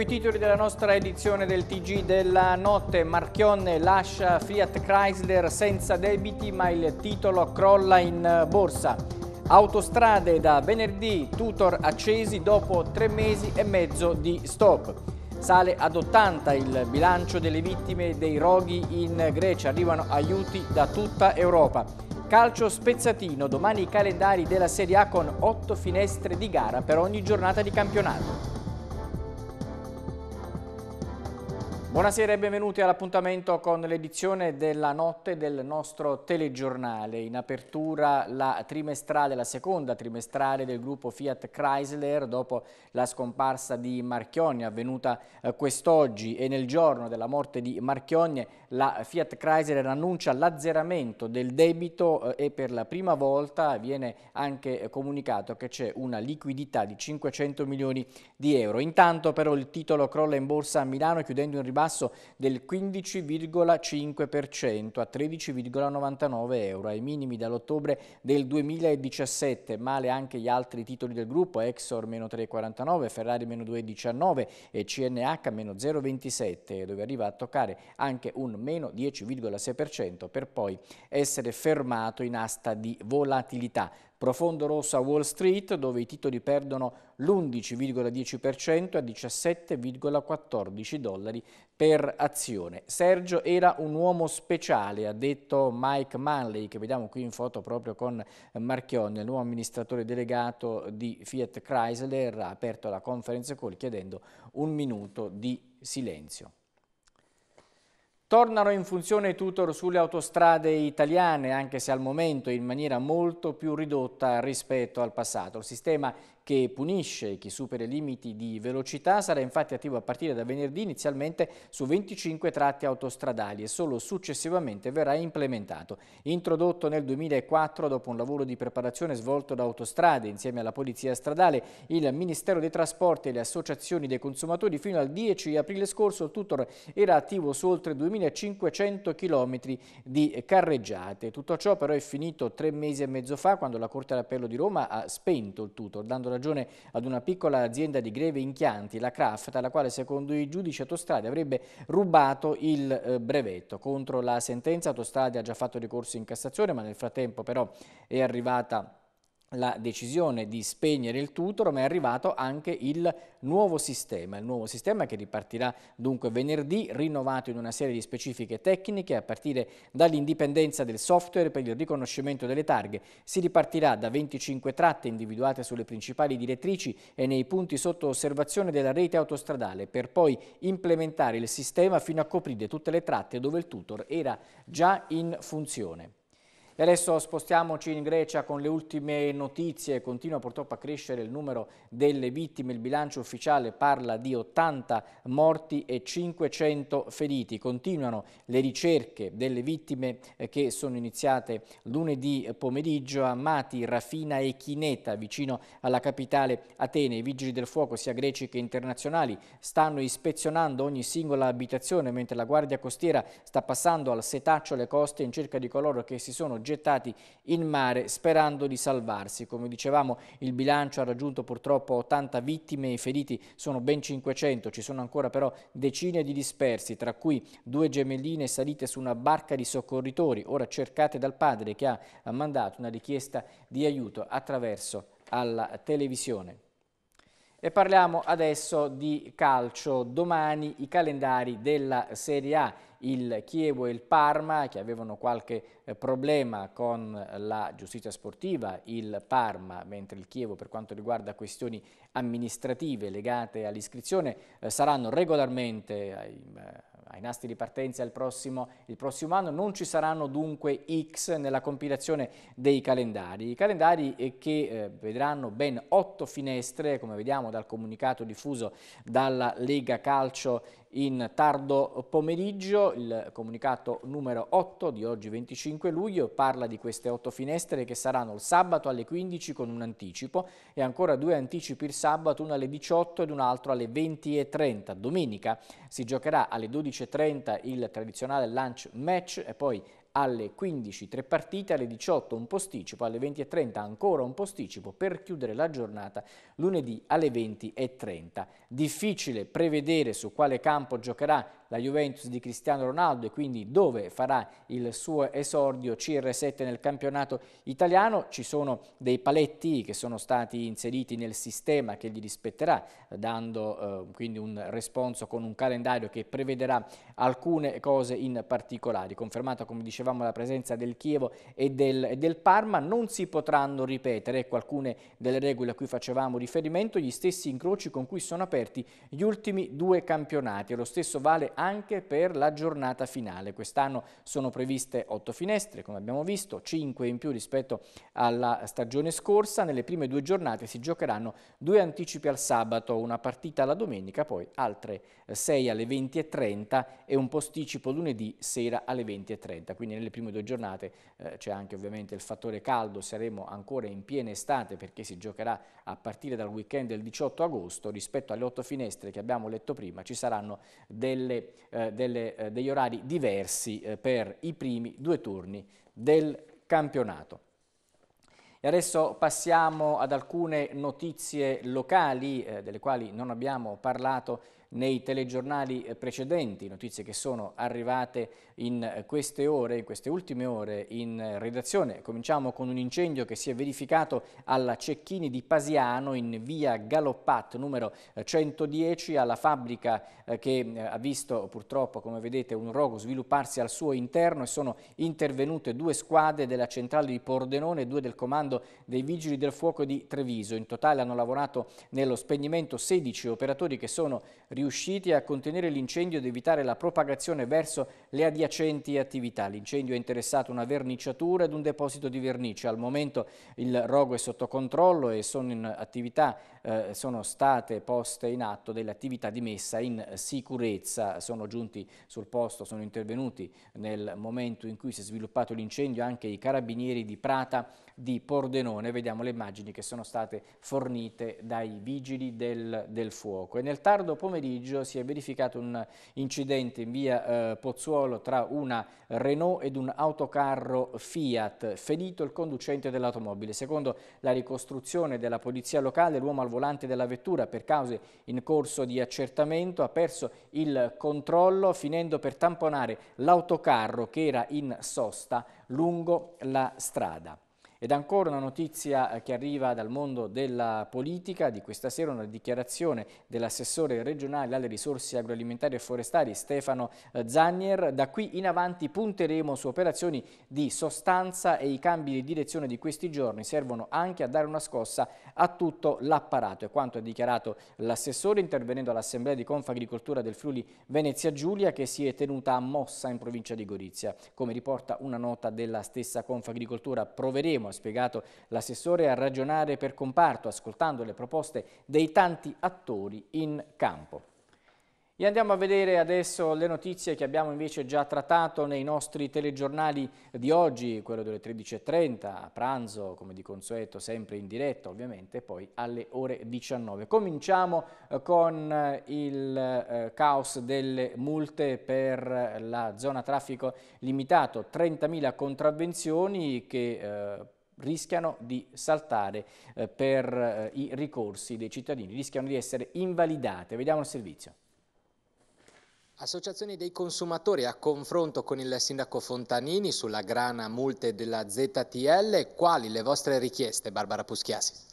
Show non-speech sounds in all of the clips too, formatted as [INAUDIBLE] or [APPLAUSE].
i titoli della nostra edizione del TG della notte. Marchionne lascia Fiat Chrysler senza debiti ma il titolo crolla in eh, borsa. Autostrade da venerdì, tutor accesi dopo tre mesi e mezzo di stop. Sale ad 80 il bilancio delle vittime dei roghi in Grecia, arrivano aiuti da tutta Europa. Calcio spezzatino, domani i calendari della Serie A con otto finestre di gara per ogni giornata di campionato. Buonasera e benvenuti all'appuntamento con l'edizione della notte del nostro telegiornale. In apertura la trimestrale, la seconda trimestrale del gruppo Fiat Chrysler dopo la scomparsa di Marchionne avvenuta eh, quest'oggi e nel giorno della morte di Marchionne la Fiat Chrysler annuncia l'azzeramento del debito eh, e per la prima volta viene anche comunicato che c'è una liquidità di 500 milioni di euro. Intanto però il titolo crolla in borsa a Milano chiudendo in ribasso ribasso del 15,5% a 13,99 euro, ai minimi dall'ottobre del 2017, male anche gli altri titoli del gruppo, Exor meno 3,49, Ferrari meno 2,19 e CNH meno 0,27, dove arriva a toccare anche un meno 10,6% per poi essere fermato in asta di volatilità. Profondo rosso a Wall Street dove i titoli perdono l'11,10% a 17,14 dollari per azione. Sergio era un uomo speciale, ha detto Mike Manley, che vediamo qui in foto proprio con Marchion, il nuovo amministratore delegato di Fiat Chrysler, ha aperto la conference call chiedendo un minuto di silenzio. Tornano in funzione i tutor sulle autostrade italiane, anche se al momento in maniera molto più ridotta rispetto al passato. Il sistema che punisce chi supera i limiti di velocità sarà infatti attivo a partire da venerdì inizialmente su 25 tratti autostradali e solo successivamente verrà implementato. Introdotto nel 2004 dopo un lavoro di preparazione svolto da Autostrade insieme alla Polizia Stradale, il Ministero dei Trasporti e le associazioni dei consumatori fino al 10 aprile scorso il tutor era attivo su oltre 2500 km di carreggiate. Tutto ciò però è finito tre mesi e mezzo fa quando la Corte d'Appello di Roma ha spento il tutor dando ragione ragione ad una piccola azienda di greve in Chianti, la Kraft, alla quale secondo i giudici Autostrade avrebbe rubato il eh, brevetto. Contro la sentenza Autostrade ha già fatto ricorso in Cassazione, ma nel frattempo però è arrivata la decisione di spegnere il tutor ma è arrivato anche il nuovo sistema, il nuovo sistema che ripartirà dunque venerdì, rinnovato in una serie di specifiche tecniche a partire dall'indipendenza del software per il riconoscimento delle targhe. Si ripartirà da 25 tratte individuate sulle principali direttrici e nei punti sotto osservazione della rete autostradale per poi implementare il sistema fino a coprire tutte le tratte dove il tutor era già in funzione. E adesso spostiamoci in Grecia con le ultime notizie. Continua purtroppo a crescere il numero delle vittime. Il bilancio ufficiale parla di 80 morti e 500 feriti. Continuano le ricerche delle vittime eh, che sono iniziate lunedì pomeriggio a Mati, Rafina e Chineta, vicino alla capitale Atene. I vigili del fuoco, sia greci che internazionali, stanno ispezionando ogni singola abitazione, mentre la Guardia Costiera sta passando al setaccio le coste in cerca di coloro che si sono già gettati in mare sperando di salvarsi. Come dicevamo il bilancio ha raggiunto purtroppo 80 vittime e feriti sono ben 500, ci sono ancora però decine di dispersi, tra cui due gemelline salite su una barca di soccorritori, ora cercate dal padre che ha mandato una richiesta di aiuto attraverso alla televisione. E parliamo adesso di calcio. Domani i calendari della Serie A il Chievo e il Parma che avevano qualche eh, problema con la giustizia sportiva, il Parma, mentre il Chievo per quanto riguarda questioni amministrative legate all'iscrizione eh, saranno regolarmente ai, eh, ai, nasti di partenza il prossimo, il prossimo, anno, non ci saranno dunque X nella compilazione dei calendari, i calendari eh, che eh, vedranno ben otto finestre come vediamo dal comunicato diffuso dalla Lega Calcio in tardo pomeriggio, il comunicato numero 8 di oggi 25 luglio parla di queste otto finestre che saranno il sabato alle 15 con un anticipo e ancora due anticipi il sabato, uno alle 18 ed un altro alle 20.30. Domenica si giocherà alle 12.30 il tradizionale lunch match e poi alle 15 tre partite, alle 18 un posticipo, alle 20.30 ancora un posticipo per chiudere la giornata lunedì alle 20.30. Difficile prevedere su quale campo giocherà la Juventus di Cristiano Ronaldo e quindi dove farà il suo esordio CR7 nel campionato italiano. Ci sono dei paletti che sono stati inseriti nel sistema che gli rispetterà, dando eh, quindi un responso con un calendario che prevederà alcune cose in particolare. Confermata, come dicevamo, la presenza del Chievo e del, e del Parma, non si potranno ripetere ecco, alcune delle regole a cui facevamo riferimento, gli stessi incroci con cui sono aperti gli ultimi due campionati. Lo stesso vale anche per la giornata finale. Quest'anno sono previste otto finestre, come abbiamo visto, cinque in più rispetto alla stagione scorsa. Nelle prime due giornate si giocheranno due anticipi al sabato, una partita alla domenica, poi altre eh, sei alle 20.30 e un posticipo lunedì sera alle 20.30. Quindi nelle prime due giornate eh, c'è anche ovviamente il fattore caldo, saremo ancora in piena estate perché si giocherà a partire dal weekend del 18 agosto. Rispetto alle otto finestre che abbiamo letto prima ci saranno delle eh, delle, eh, degli orari diversi eh, per i primi due turni del campionato. E adesso passiamo ad alcune notizie locali eh, delle quali non abbiamo parlato nei telegiornali eh, precedenti, notizie che sono arrivate in eh, queste ore, in queste ultime ore in eh, redazione. Cominciamo con un incendio che si è verificato alla Cecchini di Pasiano in via Galoppat numero 110 alla fabbrica che ha visto purtroppo come vedete un rogo svilupparsi al suo interno e sono intervenute due squadre della centrale di Pordenone e due del comando dei vigili del fuoco di Treviso. In totale hanno lavorato nello spegnimento 16 operatori che sono riusciti riusciti a contenere l'incendio ed evitare la propagazione verso le adiacenti attività. L'incendio ha interessato una verniciatura ed un deposito di vernice. Al momento il rogo è sotto controllo e sono, attività, eh, sono state poste in atto delle attività di messa in sicurezza. Sono giunti sul posto, sono intervenuti nel momento in cui si è sviluppato l'incendio anche i carabinieri di Prata di Pordenone, vediamo le immagini che sono state fornite dai vigili del, del fuoco. E nel tardo pomeriggio si è verificato un incidente in via eh, Pozzuolo tra una Renault ed un autocarro Fiat, ferito il conducente dell'automobile. Secondo la ricostruzione della polizia locale, l'uomo al volante della vettura per cause in corso di accertamento ha perso il controllo finendo per tamponare l'autocarro che era in sosta lungo la strada. Ed ancora una notizia eh, che arriva dal mondo della politica, di questa sera una dichiarazione dell'assessore regionale alle risorse agroalimentari e forestali Stefano eh, Zannier. Da qui in avanti punteremo su operazioni di sostanza e i cambi di direzione di questi giorni servono anche a dare una scossa a tutto l'apparato. È quanto ha dichiarato l'assessore intervenendo all'assemblea di Confagricoltura del Friuli Venezia Giulia che si è tenuta a Mossa in provincia di Gorizia. Come riporta una nota della stessa Confagricoltura, proveremo ha spiegato l'assessore, a ragionare per comparto, ascoltando le proposte dei tanti attori in campo. E andiamo a vedere adesso le notizie che abbiamo invece già trattato nei nostri telegiornali di oggi, quello delle 13.30, a pranzo, come di consueto, sempre in diretta ovviamente, poi alle ore 19. Cominciamo eh, con eh, il eh, caos delle multe per la zona traffico limitato, 30.000 contravvenzioni che... Eh, rischiano di saltare eh, per eh, i ricorsi dei cittadini, rischiano di essere invalidate. Vediamo il servizio. Associazione dei consumatori a confronto con il sindaco Fontanini sulla grana multe della ZTL, quali le vostre richieste Barbara Puschiasi?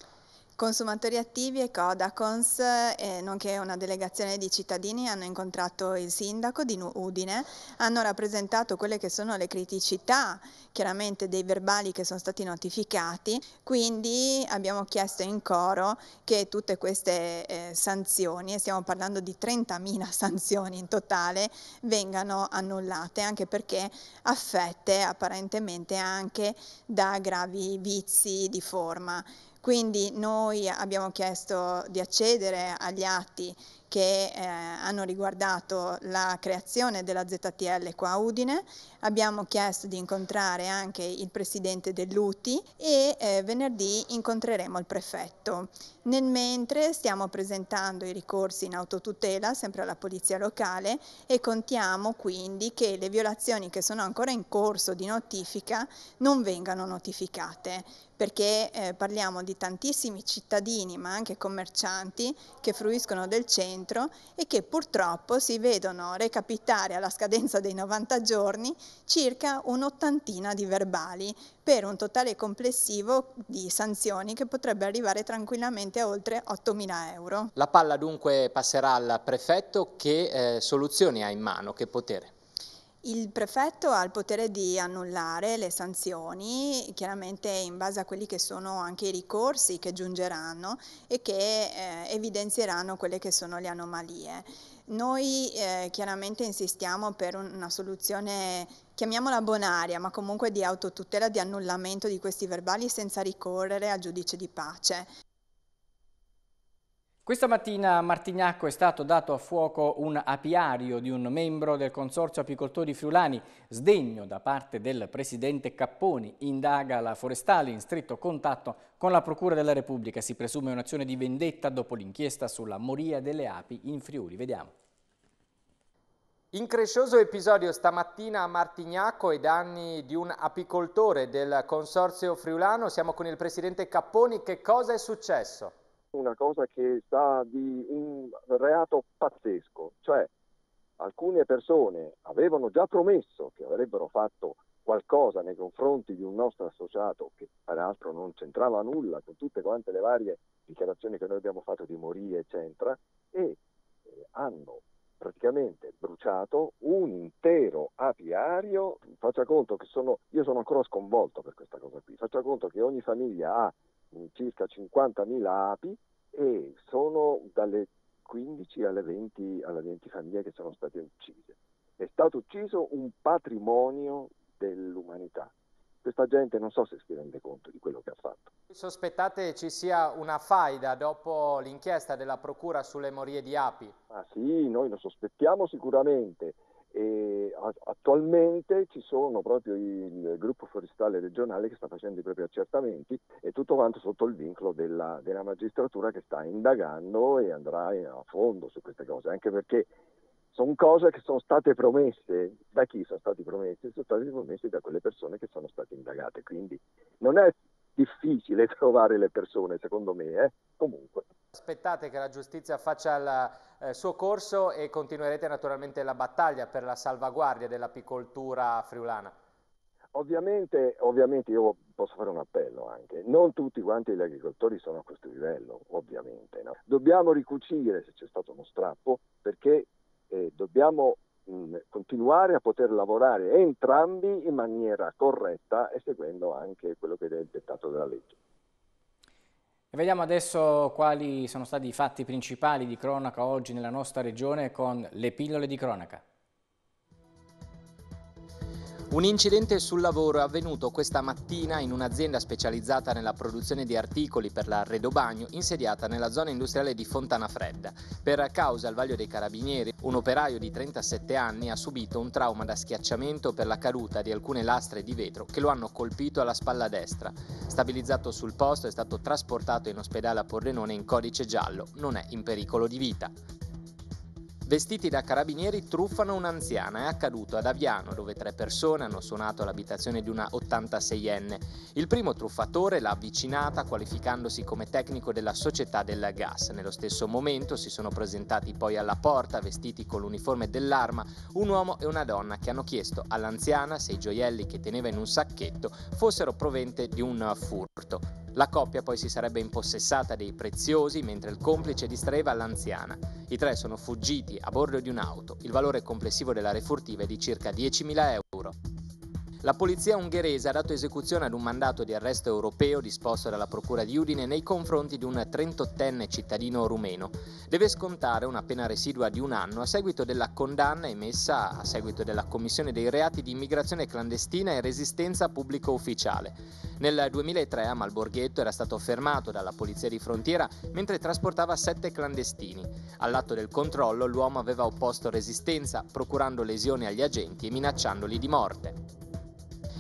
Consumatori attivi e Codacons, eh, nonché una delegazione di cittadini, hanno incontrato il sindaco di Udine, hanno rappresentato quelle che sono le criticità chiaramente dei verbali che sono stati notificati, quindi abbiamo chiesto in coro che tutte queste eh, sanzioni, e stiamo parlando di 30.000 [LAUGHS] sanzioni in totale, vengano annullate, anche perché affette apparentemente anche da gravi vizi di forma. Quindi noi abbiamo chiesto di accedere agli atti che eh, hanno riguardato la creazione della ZTL qua a Udine, abbiamo chiesto di incontrare anche il presidente dell'UTI e eh, venerdì incontreremo il prefetto. Nel mentre stiamo presentando i ricorsi in autotutela, sempre alla polizia locale, e contiamo quindi che le violazioni che sono ancora in corso di notifica non vengano notificate perché eh, parliamo di tantissimi cittadini ma anche commercianti che fruiscono del centro e che purtroppo si vedono recapitare alla scadenza dei 90 giorni circa un'ottantina di verbali per un totale complessivo di sanzioni che potrebbe arrivare tranquillamente a oltre 8.000 euro. La palla dunque passerà al prefetto che eh, soluzioni ha in mano, che potere? Il prefetto ha il potere di annullare le sanzioni, chiaramente in base a quelli che sono anche i ricorsi che giungeranno e che eh, evidenzieranno quelle che sono le anomalie. Noi eh, chiaramente insistiamo per una soluzione, chiamiamola bonaria, ma comunque di autotutela, di annullamento di questi verbali senza ricorrere al giudice di pace. Questa mattina a Martignacco è stato dato a fuoco un apiario di un membro del Consorzio Apicoltori Friulani, sdegno da parte del presidente Capponi, indaga la forestale in stretto contatto con la Procura della Repubblica. Si presume un'azione di vendetta dopo l'inchiesta sulla moria delle api in Friuli. Vediamo. Increscioso episodio stamattina a Martignacco e danni di un apicoltore del Consorzio Friulano. Siamo con il presidente Capponi. Che cosa è successo? una cosa che sa di un reato pazzesco, cioè alcune persone avevano già promesso che avrebbero fatto qualcosa nei confronti di un nostro associato che peraltro non c'entrava nulla con tutte quante le varie dichiarazioni che noi abbiamo fatto di Moria, eccetera, e eh, hanno praticamente bruciato un intero apiario. Faccia conto che sono, io sono ancora sconvolto per questa cosa qui, faccia conto che ogni famiglia ha circa 50.000 api e sono dalle 15 alle 20, alle 20 famiglie che sono state uccise. È stato ucciso un patrimonio dell'umanità. Questa gente non so se si rende conto di quello che ha fatto. Sospettate ci sia una faida dopo l'inchiesta della Procura sulle morie di api? Ah sì, noi lo sospettiamo sicuramente. E attualmente ci sono proprio il gruppo forestale regionale che sta facendo i propri accertamenti e tutto quanto sotto il vincolo della, della magistratura che sta indagando e andrà a fondo su queste cose, anche perché sono cose che sono state promesse da chi sono state promesse? Sono state promesse da quelle persone che sono state indagate, quindi non è difficile [LAUGHS] trovare le persone, secondo me, eh? comunque. Aspettate che la giustizia faccia il eh, suo corso e continuerete naturalmente la battaglia per la salvaguardia dell'apicoltura friulana. Ovviamente, ovviamente io posso fare un appello anche, non tutti quanti gli agricoltori sono a questo livello, ovviamente. No? Dobbiamo ricucire se c'è stato uno strappo perché eh, dobbiamo mh, mm, continuare a poter lavorare entrambi in maniera corretta e seguendo anche quello che è il dettato della legge. vediamo adesso quali sono stati i fatti principali di cronaca oggi nella nostra regione con le pillole di cronaca. Un incidente sul lavoro è avvenuto questa mattina in un'azienda specializzata nella produzione di articoli per l'arredo bagno insediata nella zona industriale di Fontana Fredda. Per causa al vaglio dei carabinieri, un operaio di 37 anni ha subito un trauma da schiacciamento per la caduta di alcune lastre di vetro che lo hanno colpito alla spalla destra. Stabilizzato sul posto è stato trasportato in ospedale a Pordenone in codice giallo, non è in pericolo di vita. Vestiti da carabinieri truffano un'anziana, è accaduto ad Aviano dove tre persone hanno suonato all'abitazione di una 86enne. Il primo truffatore l'ha avvicinata qualificandosi come tecnico della società del gas. Nello stesso momento si sono presentati poi alla porta vestiti con l'uniforme dell'arma un uomo e una donna che hanno chiesto all'anziana se i gioielli che teneva in un sacchetto fossero provente di un furto. La coppia poi si sarebbe impossessata dei preziosi mentre il complice distraeva l'anziana. I tre sono fuggiti a bordo di un'auto. Il valore complessivo della refurtiva è di circa 10.000 euro. La polizia ungherese ha dato esecuzione ad un mandato di arresto europeo disposto dalla Procura di Udine nei confronti di un 38enne cittadino rumeno. Deve scontare una pena residua di un anno a seguito della condanna emessa a seguito della commissione dei reati di immigrazione clandestina e resistenza pubblico ufficiale. Nel 2003 a Malborghetto era stato fermato dalla polizia di frontiera mentre trasportava sette clandestini. All'atto del controllo l'uomo aveva opposto resistenza, procurando lesioni agli agenti e minacciandoli di morte.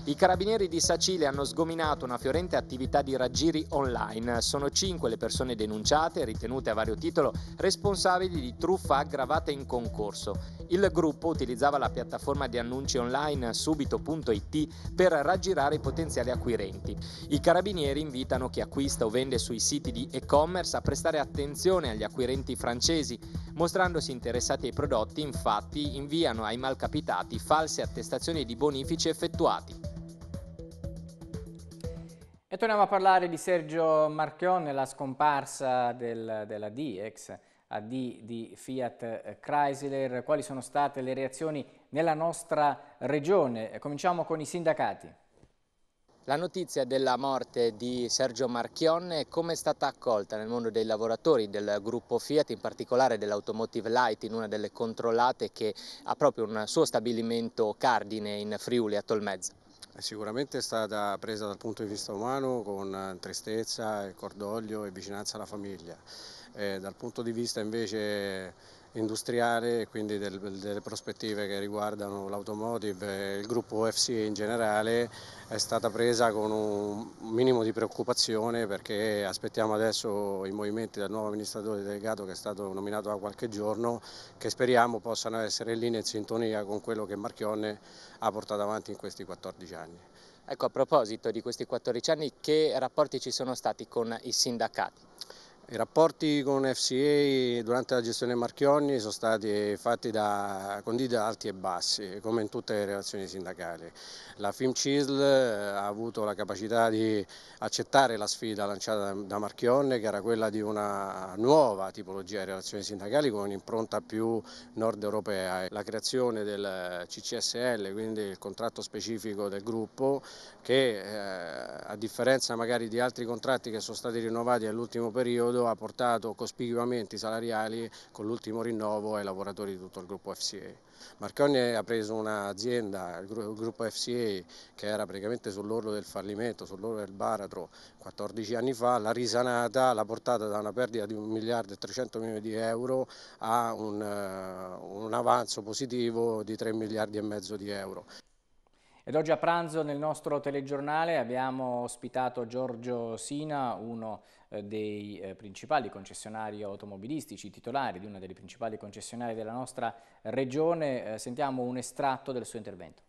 I carabinieri di Sacile hanno sgominato una fiorente attività di raggiri online. Sono cinque le persone denunciate, ritenute a vario titolo responsabili di truffa aggravata in concorso. Il gruppo utilizzava la piattaforma di annunci online subito.it per raggirare i potenziali acquirenti. I carabinieri invitano chi acquista o vende sui siti di e-commerce a prestare attenzione agli acquirenti francesi. Mostrandosi interessati ai prodotti, infatti, inviano ai malcapitati false attestazioni di bonifici effettuati. E torniamo a parlare di Sergio Marchionne, la scomparsa del, della D, ex AD di Fiat Chrysler. Quali sono state le reazioni nella nostra regione? Cominciamo con i sindacati. La notizia della morte di Sergio Marchionne come è stata accolta nel mondo dei lavoratori del gruppo Fiat, in particolare dell'Automotive Light in una delle controllate che ha proprio un suo stabilimento cardine in Friuli a Tolmezzo? Sicuramente è stata presa dal punto di vista umano con eh, tristezza, cordoglio e vicinanza alla famiglia. E eh, dal punto di vista invece industriale e quindi del, delle prospettive che riguardano l'automotive e il gruppo FCA in generale è stata presa con un minimo di preoccupazione perché aspettiamo adesso i movimenti del nuovo amministratore delegato che è stato nominato da qualche giorno che speriamo possano essere in linea e in sintonia con quello che Marchionne ha portato avanti in questi 14 anni. Ecco, a proposito di questi 14 anni, che rapporti ci sono stati con i sindacati? I rapporti con FCA durante la gestione Marchionni sono stati fatti da conditi alti e bassi, come in tutte le relazioni sindacali. La FIMCISL eh, ha avuto la capacità di accettare la sfida lanciata da Marchionne, che era quella di una nuova tipologia di relazioni sindacali con un'impronta più nord europea. La creazione del CCSL, quindi il contratto specifico del gruppo, che eh, a differenza magari di altri contratti che sono stati rinnovati all'ultimo periodo, periodo ha portato cospicuamente i salariali con l'ultimo rinnovo ai lavoratori di tutto il gruppo FCA. Marconi ha preso un'azienda, il gruppo FCA, che era praticamente sull'orlo del fallimento, sull'orlo del baratro 14 anni fa, l'ha risanata, l'ha portata da una perdita di 1 miliardo e 300 milioni di euro a un, un avanzo positivo di 3 miliardi e mezzo di euro. Ed oggi a pranzo nel nostro telegiornale abbiamo ospitato Giorgio Sina, uno eh, dei eh, principali concessionari automobilistici, titolari di una delle principali concessionarie della nostra regione. Eh, sentiamo un estratto del suo intervento.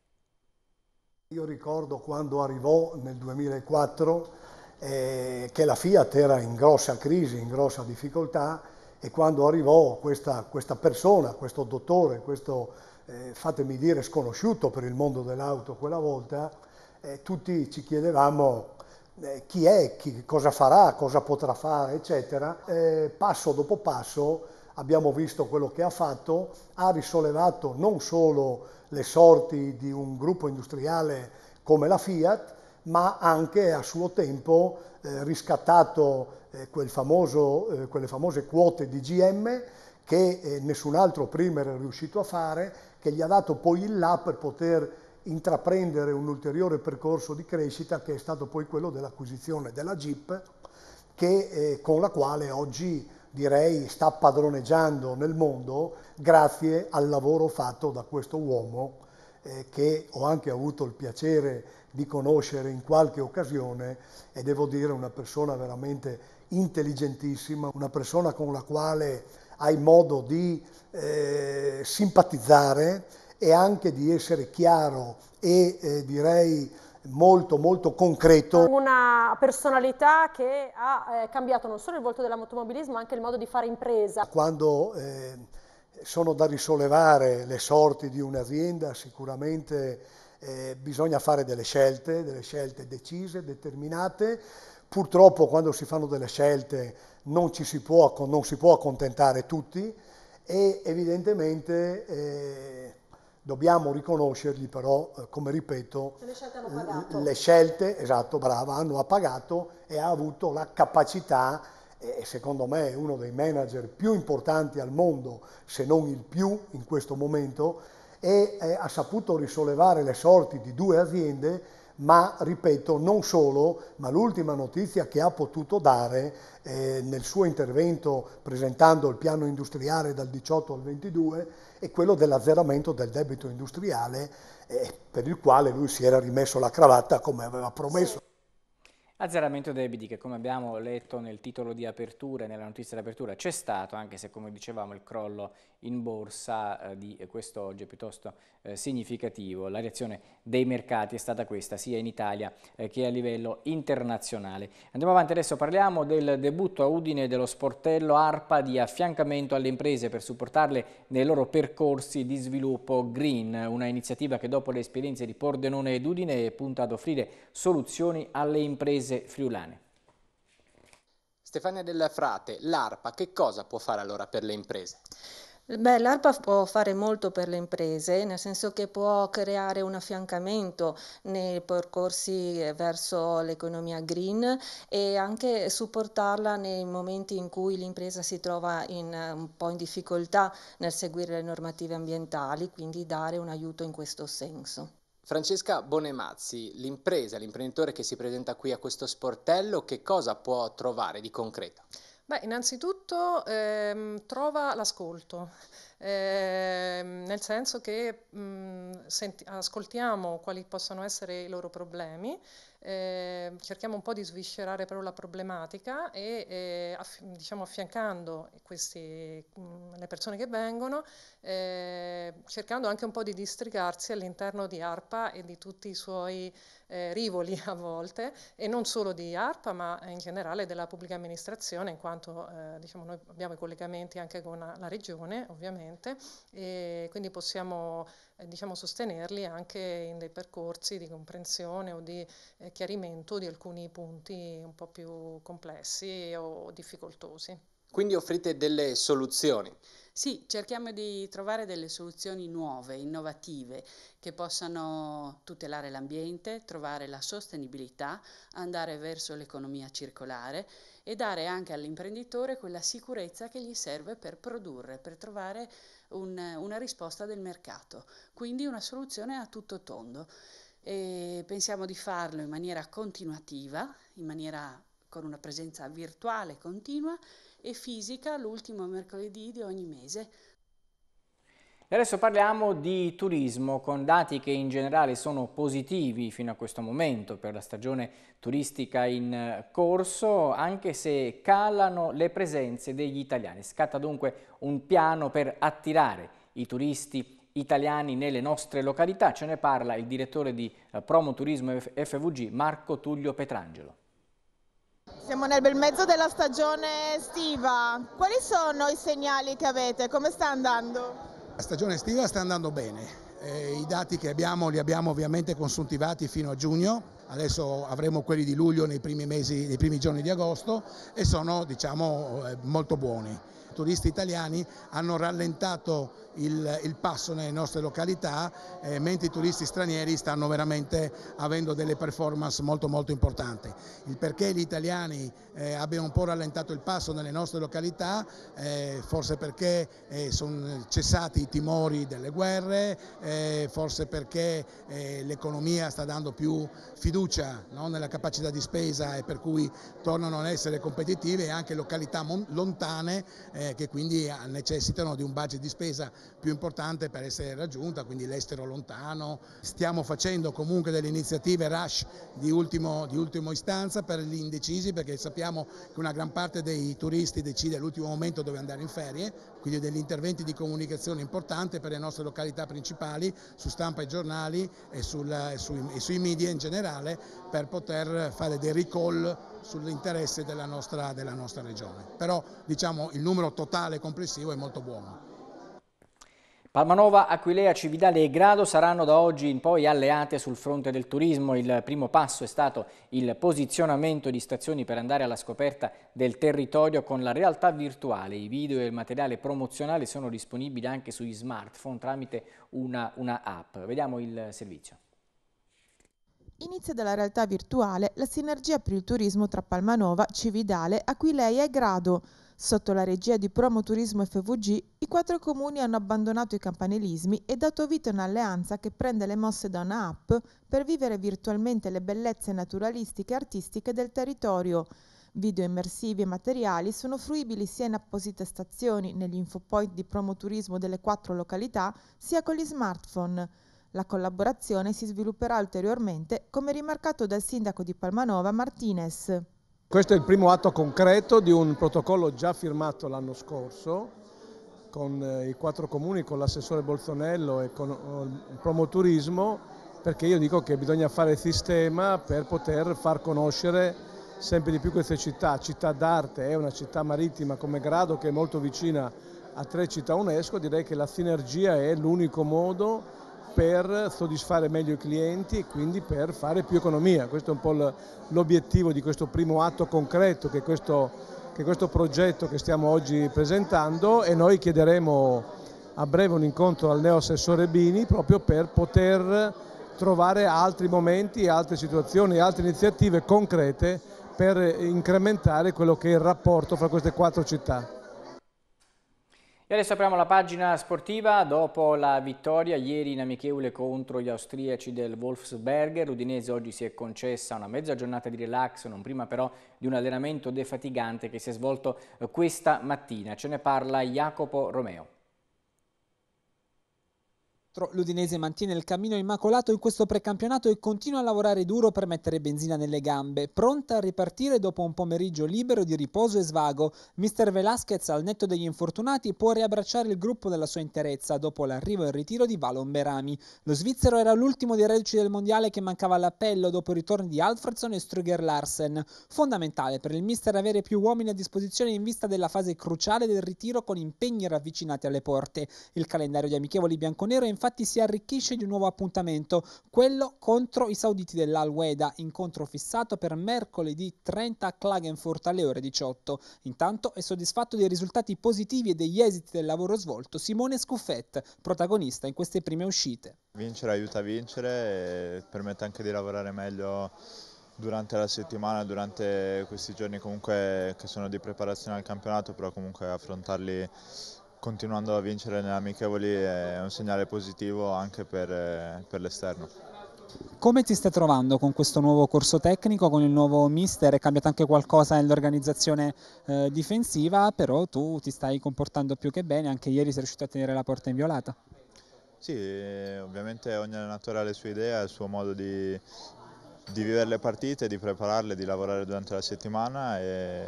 Io ricordo quando arrivò nel 2004 eh, che la Fiat era in grossa crisi, in grossa difficoltà e quando arrivò questa, questa persona, questo dottore, questo eh, fatemi dire sconosciuto per il mondo dell'auto quella volta, eh, tutti ci chiedevamo eh, chi è, chi, cosa farà, cosa potrà fare, eccetera. Eh, passo dopo passo abbiamo visto quello che ha fatto, ha risollevato non solo le sorti di un gruppo industriale come la Fiat, ma anche a suo tempo eh, riscattato eh, quel famoso, quelle famose quote di GM che eh, nessun altro prima era riuscito a fare, che gli ha dato poi il là per poter intraprendere un ulteriore percorso di crescita che è stato poi quello dell'acquisizione della Jeep, che, eh, con la quale oggi direi sta padroneggiando nel mondo grazie al lavoro fatto da questo uomo eh, che ho anche avuto il piacere di conoscere in qualche occasione e devo dire una persona veramente intelligentissima, una persona con la quale hai modo di eh, simpatizzare e anche di essere chiaro e eh, direi molto molto concreto. Una personalità che ha eh, cambiato non solo il volto dell'automobilismo ma anche il modo di fare impresa. Quando eh, sono da risollevare le sorti di un'azienda sicuramente eh, bisogna fare delle scelte, delle scelte decise, determinate. Purtroppo quando si fanno delle scelte non ci si può, non si può accontentare tutti e evidentemente eh, dobbiamo riconoscergli però, eh, come ripeto, le scelte, hanno le scelte esatto, brava, hanno appagato e ha avuto la capacità, e secondo me è uno dei manager più importanti al mondo, se non il più in questo momento, e eh, ha saputo risollevare le sorti di due aziende ma ripeto, non solo, ma l'ultima notizia che ha potuto dare eh, nel suo intervento presentando il piano industriale dal 18 al 22 è quello dell'azzeramento del debito industriale eh, per il quale lui si era rimesso la cravatta come aveva promesso. Sì. Azzeramento debiti che come abbiamo letto nel titolo di apertura e nella notizia di apertura c'è stato, anche se come dicevamo il crollo in borsa eh, di quest'oggi è piuttosto eh, significativo. La reazione dei mercati è stata questa sia in Italia eh, che a livello internazionale. Andiamo avanti adesso, parliamo del debutto a Udine dello sportello ARPA di affiancamento alle imprese per supportarle nei loro percorsi di sviluppo green, una iniziativa che dopo le esperienze di Pordenone ed Udine punta ad offrire soluzioni alle imprese imprese friulane. Stefania Della Frate, l'ARPA che cosa può fare allora per le imprese? Beh, l'ARPA può fare molto per le imprese, nel senso che può creare un affiancamento nei percorsi eh, verso l'economia green e anche supportarla nei momenti in cui l'impresa si trova in, eh, un po' in difficoltà nel seguire le normative ambientali, quindi dare un aiuto in questo senso. Francesca Bonemazzi, l'impresa, l'imprenditore che si presenta qui a questo sportello, che cosa può trovare di concreto? Beh, innanzitutto ehm, trova l'ascolto, ehm, nel senso che mh, mhmm, ascoltiamo quali possono essere i loro problemi Ehm, cerchiamo un po' di sviscerare però la problematica e eh, aff- diciamo affiancando questi, mh, mm, le persone che vengono, eh, cercando anche un po' di districarsi all'interno di ARPA e di tutti i suoi eh, rivoli a volte e non solo di ARPA ma in generale della pubblica amministrazione in quanto eh, diciamo, noi abbiamo i collegamenti anche con la regione ovviamente e quindi possiamo eh, diciamo, sostenerli anche in dei percorsi di comprensione o di chiarimento di alcuni punti un po' più complessi o difficoltosi. Quindi offrite delle soluzioni. Sì, cerchiamo di trovare delle soluzioni nuove, innovative, che possano tutelare l'ambiente, trovare la sostenibilità, andare verso l'economia circolare e dare anche all'imprenditore quella sicurezza che gli serve per produrre, per trovare un, una risposta del mercato. Quindi una soluzione a tutto tondo e pensiamo di farlo in maniera continuativa, in maniera con una presenza virtuale continua e fisica l'ultimo mercoledì di ogni mese. E adesso parliamo di turismo con dati che in generale sono positivi fino a questo momento per la stagione turistica in corso, anche se calano le presenze degli italiani. Scatta dunque un piano per attirare i turisti italiani nelle nostre località. Ce ne parla il direttore di eh, Promo Turismo FVG Marco Tullio Petrangelo. Siamo nel bel mezzo della stagione estiva. Quali sono i segnali che avete? Come sta andando? La stagione estiva sta andando bene. Eh, I dati che abbiamo li abbiamo ovviamente consuntivati fino a giugno, adesso avremo quelli di luglio nei primi, mesi, nei primi giorni di agosto e sono diciamo, eh, molto buoni. I turisti italiani hanno rallentato il, il passo nelle nostre località, eh, mentre i turisti stranieri stanno veramente avendo delle performance molto molto importanti. Il perché gli italiani eh, abbiano un po' rallentato il passo nelle nostre località, eh, forse perché eh, sono cessati i timori delle guerre, eh, forse perché eh, l'economia sta dando più fiducia no, nella capacità di spesa e per cui tornano ad essere competitive anche località lontane che quindi necessitano di un budget di spesa più importante per essere raggiunta, quindi l'estero lontano. Stiamo facendo comunque delle iniziative rush di ultimo, di ultimo istanza per gli indecisi perché sappiamo che una gran parte dei turisti decide all'ultimo momento dove andare in ferie, quindi degli interventi di comunicazione importanti per le nostre località principali su stampa e giornali e, sul, e, sui, e sui media in generale per poter fare dei recall sull'interesse della nostra, della nostra regione. Però diciamo, il numero totale complessivo è molto buono. Palmanova, Aquilea, Cividale e Grado saranno da oggi in poi alleate sul fronte del turismo. Il primo passo è stato il posizionamento di stazioni per andare alla scoperta del territorio con la realtà virtuale. I video e il materiale promozionale sono disponibili anche sugli smartphone tramite una, una app. Vediamo il servizio. Inizia dalla realtà virtuale la sinergia per il turismo tra Palmanova, Cividale, Aquileia e Grado. Sotto la regia di Promo Turismo FVG, i quattro comuni hanno abbandonato i campanilismi e dato vita a un'alleanza che prende le mosse da una app per vivere virtualmente le bellezze naturalistiche e artistiche del territorio. Video immersivi e materiali sono fruibili sia in apposite stazioni, negli infopoint di promoturismo delle quattro località, sia con gli smartphone. La collaborazione si svilupperà ulteriormente, come rimarcato dal sindaco di Palmanova Martinez. Questo è il primo atto concreto di un protocollo già firmato l'anno scorso con eh, i quattro comuni, con l'assessore Bolzonello e con eh, il promoturismo perché io dico che bisogna fare sistema per poter far conoscere sempre di più queste città. Città d'arte è una città marittima come Grado che è molto vicina a tre città UNESCO, direi che la sinergia è l'unico modo per soddisfare meglio i clienti e quindi per fare più economia. Questo è un po' l'obiettivo di questo primo atto concreto che questo, che questo progetto che stiamo oggi presentando e noi chiederemo a breve un incontro al neo assessore Bini proprio per poter trovare altri momenti, altre situazioni, altre iniziative concrete per incrementare quello che è il rapporto fra queste quattro città. E adesso apriamo la pagina sportiva, dopo la vittoria ieri in amichevole contro gli austriaci del Wolfsberger, l'Udinese oggi si è concessa una mezza giornata di relax, non prima però di un allenamento defatigante che si è svolto eh, questa mattina, ce ne parla Jacopo Romeo destro. L'Udinese mantiene il cammino immacolato in questo precampionato e continua a lavorare duro per mettere benzina nelle gambe, pronta a ripartire dopo un pomeriggio libero di riposo e svago. Mister Velasquez, al netto degli infortunati, può riabbracciare il gruppo nella sua interezza dopo l'arrivo e il ritiro di Valon Berami. Lo svizzero era l'ultimo dei reduci del mondiale che mancava all'appello dopo i ritorni di Alfredson e Struger Larsen. Fondamentale per il mister avere più uomini a disposizione in vista della fase cruciale del ritiro con impegni ravvicinati alle porte. Il calendario di amichevoli bianconero è infatti infatti si arricchisce di un nuovo appuntamento, quello contro i sauditi dell'Al-Weda, incontro fissato per mercoledì 30 a Klagenfurt alle ore 18. Intanto è soddisfatto dei risultati positivi e degli esiti del lavoro svolto Simone Scuffet, protagonista in queste prime uscite. Vincere aiuta a vincere e permette anche di lavorare meglio durante la settimana, durante questi giorni comunque che sono di preparazione al campionato, però comunque affrontarli continuando a vincere nelle amichevoli è un segnale positivo anche per, eh, per l'esterno. Come ti stai trovando con questo nuovo corso tecnico, con il nuovo mister? È cambiato anche qualcosa nell'organizzazione eh, difensiva, però tu ti stai comportando più che bene, anche ieri sei riuscito a tenere la porta inviolata. Sì, eh, ovviamente ogni allenatore ha le sue idee, ha il suo modo di, di vivere le partite, di prepararle, di lavorare durante la settimana e,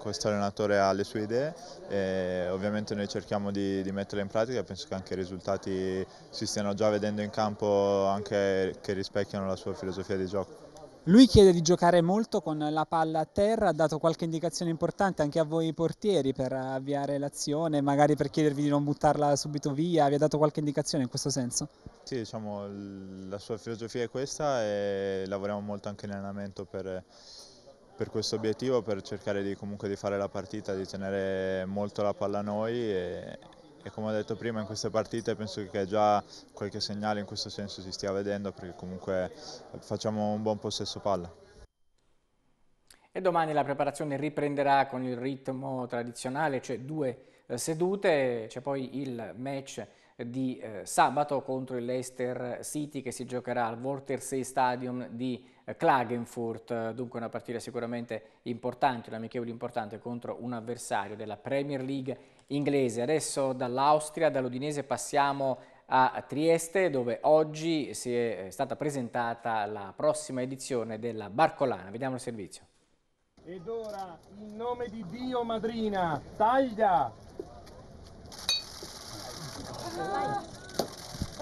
questo allenatore ha le sue idee e ovviamente noi cerchiamo di, di metterle in pratica, penso che anche i risultati si stiano già vedendo in campo anche che rispecchiano la sua filosofia di gioco. Lui chiede di giocare molto con la palla a terra, ha dato qualche indicazione importante anche a voi portieri per avviare l'azione, magari per chiedervi di non buttarla subito via, vi ha dato qualche indicazione in questo senso? Sì, diciamo, la sua filosofia è questa e lavoriamo molto anche in allenamento per, per questo obiettivo, per cercare di, comunque di fare la partita, di tenere molto la palla a noi e, e come ho detto prima in queste partite penso che già qualche segnale in questo senso si stia vedendo perché comunque facciamo un buon possesso palla. E domani la preparazione riprenderà con il ritmo tradizionale, cioè due eh, sedute, c'è poi il match di eh, sabato contro il Leicester City che si giocherà al Vortersee Stadium di eh, Klagenfurt, dunque una partita sicuramente importante, un amichevole importante contro un avversario della Premier League inglese. Adesso dall'Austria, dall'Udinese passiamo a Trieste dove oggi si è eh, stata presentata la prossima edizione della Barcolana. Vediamo il servizio. Ed ora, in nome di Dio Madrina, taglia, Thank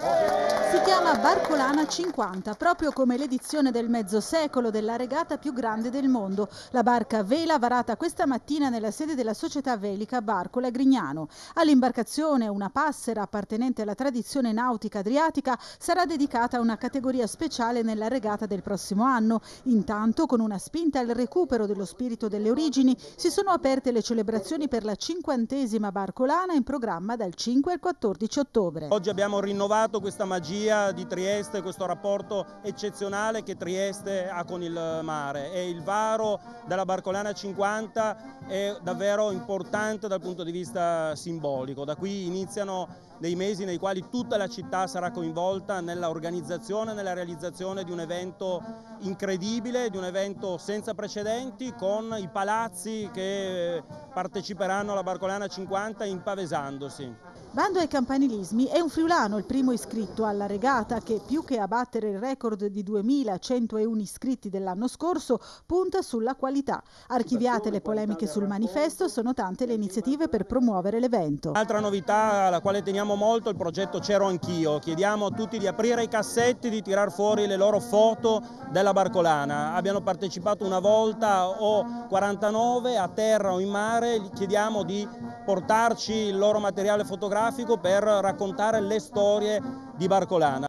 you. Si chiama Barcolana 50, proprio come l'edizione del mezzo secolo della regata più grande del mondo, la barca Vela varata questa mattina nella sede della società velica Barcola Grignano. All'imbarcazione, una passera appartenente alla tradizione nautica adriatica, sarà dedicata una categoria speciale nella regata del prossimo anno. Intanto, con una spinta al recupero dello spirito delle origini, si sono aperte le celebrazioni per la cinquantesima Barcolana in programma dal 5 al 14 ottobre. Oggi abbiamo rinnovato questa magia via di Trieste, questo rapporto eccezionale che Trieste ha con il mare e il varo della Barcolana 50 è davvero importante dal punto di vista simbolico, da qui iniziano dei mesi nei quali tutta la città sarà coinvolta nell'organizzazione e nella realizzazione di un evento incredibile, di un evento senza precedenti con i palazzi che parteciperanno alla Barcolana 50 impavesandosi. Bando ai campanilismi è un friulano il primo iscritto alla regata che più che a battere il record di 2101 iscritti dell'anno scorso punta sulla qualità. Archiviate le polemiche sul manifesto, sono tante le iniziative per promuovere l'evento. Altra novità alla quale teniamo Amiamo molto il progetto C'ero anch'io, chiediamo a tutti di aprire i cassetti, di tirar fuori le loro foto della Barcolana. Abbiano partecipato una volta o 49 a terra o in mare, chiediamo di portarci il loro materiale fotografico per raccontare le storie di Barcolana.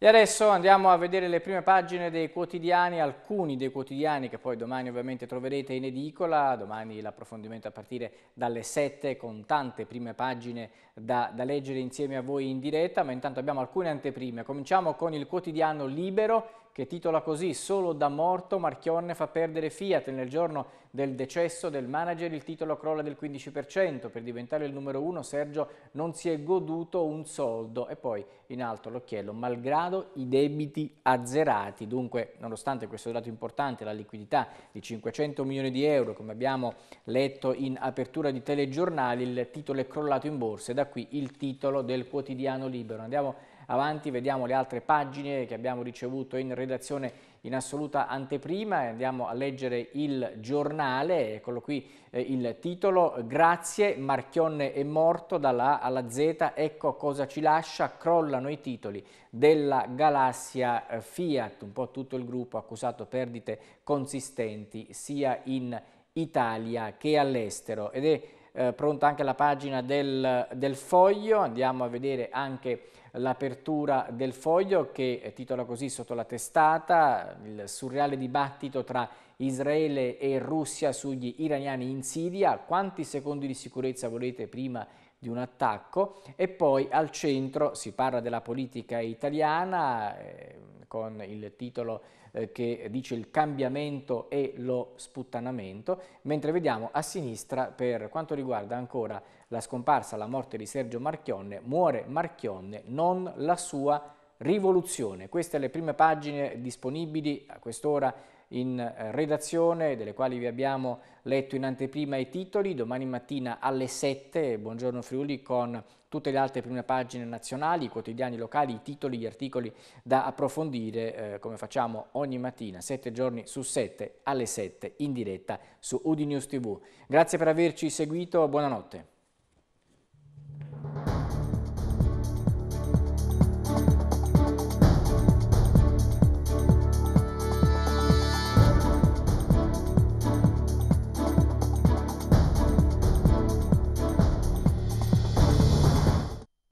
E adesso andiamo a vedere le prime pagine dei quotidiani, alcuni dei quotidiani che poi domani ovviamente troverete in edicola, domani l'approfondimento a partire dalle 7 con tante prime pagine da, da leggere insieme a voi in diretta, ma intanto abbiamo alcune anteprime. Cominciamo con il quotidiano Libero che titola così Solo da morto Marchionne fa perdere Fiat. Nel giorno del decesso del manager il titolo crolla del 15%. Per diventare il numero uno Sergio non si è goduto un soldo. E poi in alto l'occhiello, malgrado i debiti azzerati. Dunque, nonostante questo dato importante, la liquidità di 500 milioni di euro, come abbiamo letto in apertura di telegiornali, il titolo è crollato in borsa e da qui il titolo del quotidiano libero. Andiamo avanti vediamo le altre pagine che abbiamo ricevuto in redazione in assoluta anteprima andiamo a leggere il giornale, eccolo qui eh, il titolo, grazie Marchionne è morto dalla A alla Z, ecco cosa ci lascia, crollano i titoli della galassia eh, Fiat, un po' tutto il gruppo accusato perdite consistenti sia in Italia che all'estero ed è eh, pronta anche la pagina del, del foglio, andiamo a vedere anche l'apertura del foglio che titola così sotto la testata il surreale dibattito tra Israele e Russia sugli iraniani in Siria, quanti secondi di sicurezza volete prima di un attacco e poi al centro si parla della politica italiana, eh, con il titolo eh, che dice il cambiamento e lo sputtanamento, mentre vediamo a sinistra per quanto riguarda ancora la scomparsa, la morte di Sergio Marchionne, muore Marchionne, non la sua rivoluzione. Queste le prime pagine disponibili a quest'ora in eh, redazione, delle quali vi abbiamo letto in anteprima i titoli. Domani mattina alle 7, buongiorno Friuli, con tutte le altre prime pagine nazionali, i quotidiani locali, i titoli, gli articoli da approfondire eh, come facciamo ogni mattina, 7 giorni su 7 alle 7 in diretta su UdiNews TV. Grazie per averci seguito, buonanotte.